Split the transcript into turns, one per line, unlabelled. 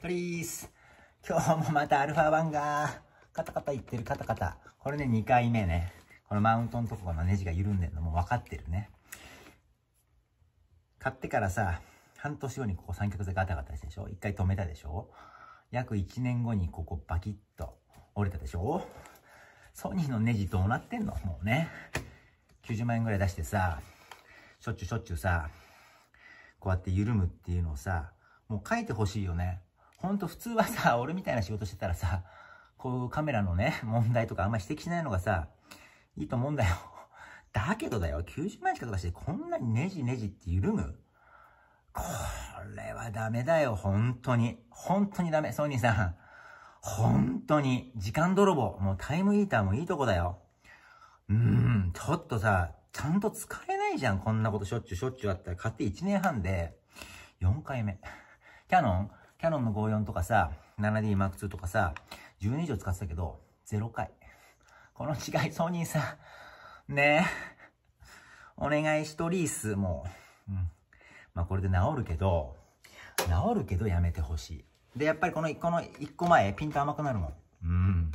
プリース。今日もまたアルファ1が、カタカタいってる、カタカタ。これね、2回目ね。このマウントのとこのネジが緩んでるのも分かってるね。買ってからさ、半年後にここ三脚でガタガタしたでしょ一回止めたでしょ約1年後にここバキッと折れたでしょソニーのネジどうなってんのもうね。90万円ぐらい出してさ、しょっちゅうしょっちゅうさ、こうやって緩むっていうのをさ、もう書いてほしいよね。ほんと普通はさ、俺みたいな仕事してたらさ、こうカメラのね、問題とかあんま指摘しないのがさ、いいと思うんだよ。だけどだよ、90万円しか出してこんなにネジネジって緩むこれはダメだよ、本当に。本当にダメ、ソニーさん。本当に、時間泥棒。もうタイムイーターもいいとこだよ。
うーん、
ちょっとさ、ちゃんと使えないじゃん、こんなことしょっちゅうしょっちゅうあったら。買って1年半で、4回目。キャノンキャノンの54とかさ、7DMark2 とかさ、10年以上使ってたけど、0回。この違い、ソニーさん、ねえ、お願いしとリース、もう。うん。まあ、これで治るけど、治るけどやめてほしい。で、やっぱりこの、この1個前、ピント甘くなるもん。
うん。